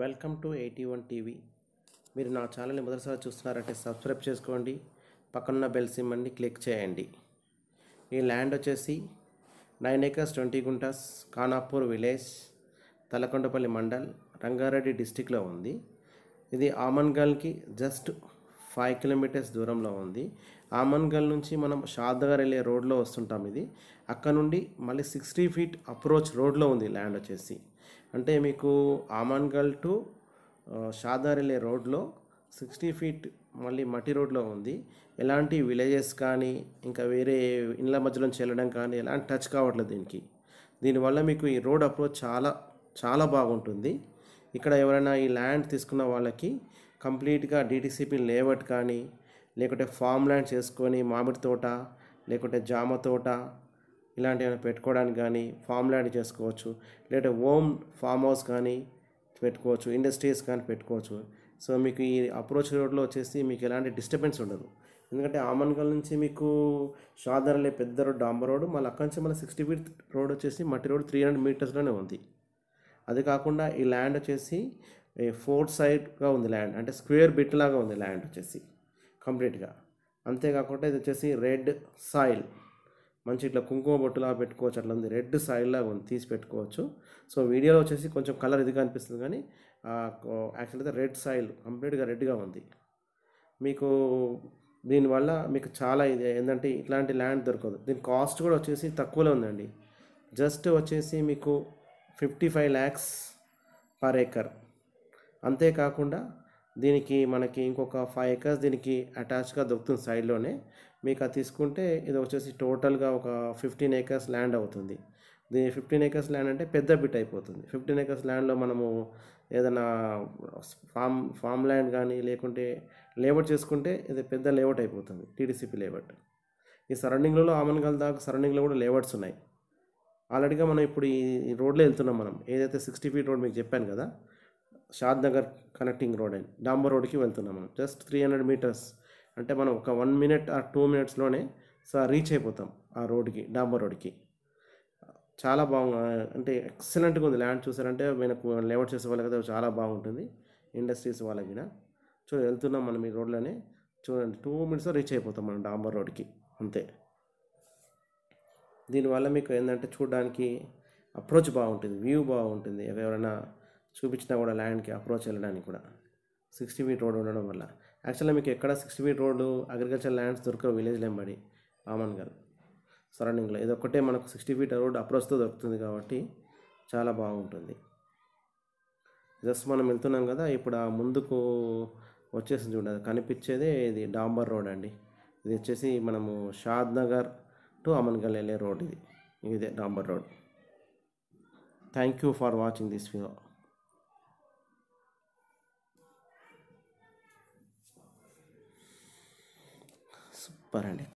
welcome to eighty one TV మీరు నా ఛానల్ని మొదటిసారి చూస్తున్నారంటే సబ్స్క్రైబ్ చేసుకోండి పక్కనున్న బెల్ సిమ్మని క్లిక్ చేయండి ఈ ల్యాండ్ వచ్చేసి nine acres twenty guntas Khanapur village Talakondapalli mandal Rangareddy డిస్టిక్లో ఉంది ఇది ఆమన్గల్కి జస్ట్ ఫైవ్ కిలోమీటర్స్ దూరంలో ఉంది ఆమన్గల్ నుంచి మనం షాద్నగర్ వెళ్ళే రోడ్లో వస్తుంటాం ఇది అక్కడ నుండి మళ్ళీ సిక్స్టీ ఫీట్ అప్రోచ్ రోడ్లో ఉంది ల్యాండ్ వచ్చేసి అంటే మీకు ఆమన్గల్ టు షాద్నగర్ వెళ్ళే రోడ్లో సిక్స్టీ ఫీట్ మళ్ళీ మట్టి రోడ్లో ఉంది ఎలాంటి విలేజెస్ కానీ ఇంకా వేరే ఇండ్ల మధ్యలో వెళ్ళడం కానీ ఎలాంటి టచ్ కావట్లేదు దీనికి దీనివల్ల మీకు ఈ రోడ్ అప్రోచ్ చాలా చాలా బాగుంటుంది ఇక్కడ ఎవరైనా ఈ ల్యాండ్ తీసుకున్న వాళ్ళకి కంప్లీట్గా డీటీసీపీ లేఅవుట్ కానీ లేకుంటే ఫామ్ ల్యాండ్స్ చేసుకొని మామిడి తోట లేకుంటే జామ తోట ఇలాంటివన్నీ పెట్టుకోవడానికి కానీ ఫామ్ ల్యాండ్ చేసుకోవచ్చు లేదంటే ఓమ్ ఫామ్ హౌస్ కానీ పెట్టుకోవచ్చు ఇండస్ట్రీస్ కానీ పెట్టుకోవచ్చు సో మీకు ఈ అప్రోచ్ రోడ్లో వచ్చేసి మీకు ఎలాంటి డిస్టర్బెన్స్ ఉండదు ఎందుకంటే ఆమన్గల్ నుంచి మీకు షాదర్లే పెద్ద రోడ్ డాంబర్ రోడ్డు మళ్ళీ అక్కడి నుంచి మళ్ళీ సిక్స్టీ ఫీట్ రోడ్ వచ్చేసి మట్టి రోడ్ త్రీ హండ్రెడ్ మీటర్స్లోనే ఉంది అది కాకుండా ఈ ల్యాండ్ వచ్చేసి ఫోర్ సైడ్గా ఉంది ల్యాండ్ అంటే స్క్వేర్ బిట్ లాగా ఉంది ల్యాండ్ వచ్చేసి కంప్లీట్గా అంతేకాకుండా ఇది వచ్చేసి రెడ్ సాయిల్ మంచి ఇట్లా కుంకుమ బొట్టులా పెట్టుకోవచ్చు అట్లా ఉంది రెడ్ సాయిల్లాగా ఉంది తీసి పెట్టుకోవచ్చు సో వీడియోలో వచ్చేసి కొంచెం కలర్ ఇదిగా అనిపిస్తుంది కానీ యాక్చువల్గా రెడ్ సాయిల్ కంప్లీట్గా రెడ్గా ఉంది మీకు దీనివల్ల మీకు చాలా ఇది ఏంటంటే ఇట్లాంటి ల్యాండ్ దొరకదు దీని కాస్ట్ కూడా వచ్చేసి తక్కువలో ఉందండి జస్ట్ వచ్చేసి మీకు fifty five lakhs per acre అంతేకాకుండా దీనికి మనకి ఇంకొక ఫైవ్ ఏకర్స్ దీనికి అటాచ్గా దొరుకుతుంది సైడ్లోనే మీకు అది తీసుకుంటే ఇది వచ్చేసి టోటల్గా ఒక ఫిఫ్టీన్ ఏకర్స్ ల్యాండ్ అవుతుంది దీని ఫిఫ్టీన్ ఏకర్స్ ల్యాండ్ అంటే పెద్ద బిట్ అయిపోతుంది ఫిఫ్టీన్ ఏకర్స్ ల్యాండ్లో మనము ఏదైనా ఫామ్ ఫామ్ ల్యాండ్ కానీ లేకుంటే లేబర్ చేసుకుంటే ఇది పెద్ద లేఅవుట్ అయిపోతుంది టీడీసీపీ లేఅవుట్ ఈ సరౌండింగ్లలో ఆమన్గల్ దాకా సరౌండింగ్లో కూడా లేఅవుట్స్ ఉన్నాయి ఆల్రెడీగా మనం ఇప్పుడు ఈ రోడ్లో వెళ్తున్నాం మనం ఏదైతే సిక్స్టీ ఫీట్ రోడ్ మీకు చెప్పాను కదా షాద్ నగర్ కనెక్టింగ్ రోడ్ అని డాంబర్ రోడ్కి వెళ్తున్నాం మనం జస్ట్ త్రీ హండ్రెడ్ మీటర్స్ అంటే మనం ఒక వన్ మినిట్ ఆ టూ మినిట్స్లోనే సో రీచ్ అయిపోతాం ఆ రోడ్కి డాంబర్ రోడ్కి చాలా బాగు అంటే ఎక్సలెంట్గా ఉంది ల్యాండ్ చూసారంటే మనకు లేఅవుట్ చేసే వాళ్ళకి చాలా బాగుంటుంది ఇండస్ట్రీస్ వాళ్ళకి సో వెళ్తున్నాం మనం ఈ రోడ్లోనే చూడండి టూ మినిట్స్లో రీచ్ అయిపోతాం మనం డాంబర్ రోడ్కి అంతే దీనివల్ల మీకు ఏంటంటే చూడడానికి అప్రోచ్ బాగుంటుంది వ్యూ బాగుంటుంది ఎవరైనా చూపించినా కూడా ల్యాండ్కి అప్రోచ్ వెళ్ళడానికి కూడా సిక్స్టీ ఫీట్ రోడ్ ఉండడం వల్ల యాక్చువల్గా మీకు ఎక్కడ sixty feet road agriculture lands దొరకవు విలేజ్ లెంబడి గారు సరౌండింగ్లో ఇది ఒక్కటే మనకు సిక్స్టీ ఫీట్ రోడ్ అప్రోచ్తో దొరుకుతుంది కాబట్టి చాలా బాగుంటుంది జస్ట్ మనం వెళ్తున్నాం కదా ఇప్పుడు ఆ ముందుకు వచ్చేసింది చూడండి కనిపించేదే ఇది డాంబర్ రోడ్ అండి ఇది వచ్చేసి మనము షాద్ నగర్ టు అమన్గల్ వెళ్ళే రోడ్ ఇది ఇదే డాంబర్ road thank you for watching this video super అండి